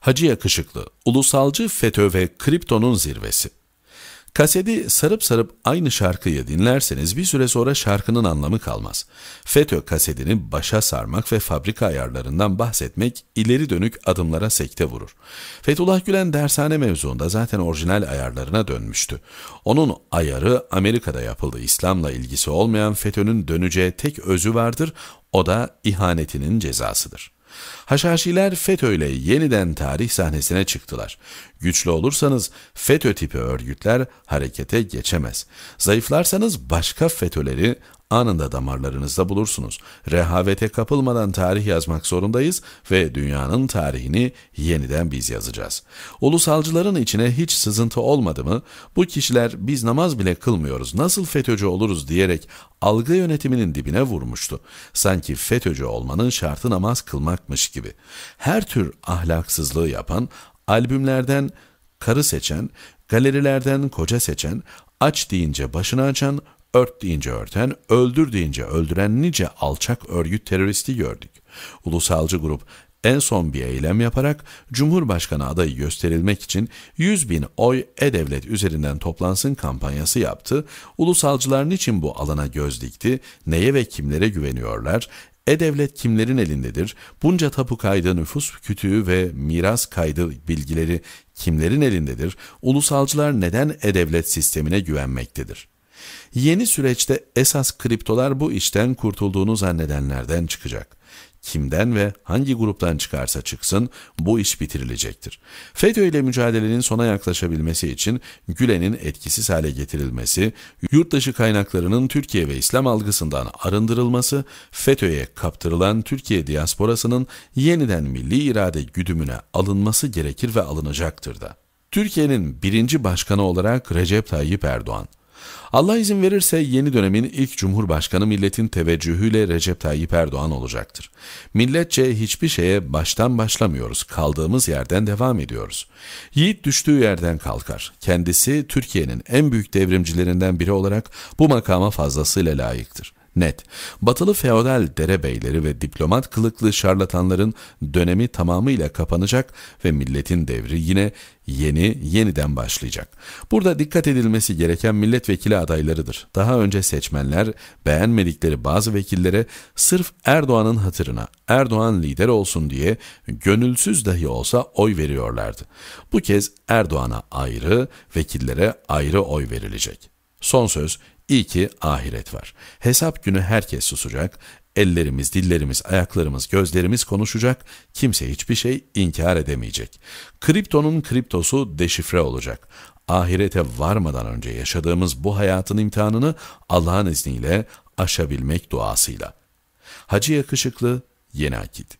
Hacı Yakışıklı, Ulusalcı FETÖ ve Kripto'nun Zirvesi. Kasedi sarıp sarıp aynı şarkıyı dinlerseniz bir süre sonra şarkının anlamı kalmaz. FETÖ kasetini başa sarmak ve fabrika ayarlarından bahsetmek ileri dönük adımlara sekte vurur. Fethullah Gülen dershane mevzuunda zaten orijinal ayarlarına dönmüştü. Onun ayarı Amerika'da yapıldı. İslam'la ilgisi olmayan FETÖ'nün döneceği tek özü vardır, o da ihanetinin cezasıdır. Haşhaşiler FETÖ ile yeniden tarih sahnesine çıktılar. Güçlü olursanız FETÖ tipi örgütler harekete geçemez. Zayıflarsanız başka FETÖ'leri anında damarlarınızda bulursunuz. Rehavete kapılmadan tarih yazmak zorundayız ve dünyanın tarihini yeniden biz yazacağız. Ulusalcıların içine hiç sızıntı olmadı mı, bu kişiler biz namaz bile kılmıyoruz, nasıl FETÖ'cü oluruz diyerek algı yönetiminin dibine vurmuştu. Sanki FETÖ'cü olmanın şartı namaz kılmakmış gibi. Her tür ahlaksızlığı yapan, albümlerden karı seçen, galerilerden koca seçen, aç deyince başını açan, Ört deyince örten, öldür deyince öldüren nice alçak örgüt teröristi gördük. Ulusalcı grup en son bir eylem yaparak Cumhurbaşkanı adayı gösterilmek için 100 bin oy e-devlet üzerinden toplansın kampanyası yaptı. Ulusalcılar niçin bu alana göz dikti, neye ve kimlere güveniyorlar, e-devlet kimlerin elindedir, bunca tapu kaydı, nüfus kütüğü ve miras kaydı bilgileri kimlerin elindedir, ulusalcılar neden e-devlet sistemine güvenmektedir? Yeni süreçte esas kriptolar bu işten kurtulduğunu zannedenlerden çıkacak. Kimden ve hangi gruptan çıkarsa çıksın bu iş bitirilecektir. FETÖ ile mücadelenin sona yaklaşabilmesi için Gülen'in etkisiz hale getirilmesi, yurt dışı kaynaklarının Türkiye ve İslam algısından arındırılması, FETÖ'ye kaptırılan Türkiye diasporasının yeniden milli irade güdümüne alınması gerekir ve alınacaktır da. Türkiye'nin birinci başkanı olarak Recep Tayyip Erdoğan, Allah izin verirse yeni dönemin ilk Cumhurbaşkanı milletin teveccühüyle Recep Tayyip Erdoğan olacaktır. Milletçe hiçbir şeye baştan başlamıyoruz, kaldığımız yerden devam ediyoruz. Yiğit düştüğü yerden kalkar. Kendisi Türkiye'nin en büyük devrimcilerinden biri olarak bu makama fazlasıyla layıktır net. Batılı feodal derebeyleri ve diplomat kılıklı şarlatanların dönemi tamamıyla kapanacak ve milletin devri yine yeni, yeniden başlayacak. Burada dikkat edilmesi gereken milletvekili adaylarıdır. Daha önce seçmenler beğenmedikleri bazı vekillere sırf Erdoğan'ın hatırına, Erdoğan lider olsun diye gönülsüz dahi olsa oy veriyorlardı. Bu kez Erdoğan'a ayrı, vekillere ayrı oy verilecek. Son söz, iyi ki ahiret var. Hesap günü herkes susacak, ellerimiz, dillerimiz, ayaklarımız, gözlerimiz konuşacak, kimse hiçbir şey inkar edemeyecek. Kriptonun kriptosu deşifre olacak. Ahirete varmadan önce yaşadığımız bu hayatın imtihanını Allah'ın izniyle aşabilmek duasıyla. Hacı Yakışıklı, Yeni Akit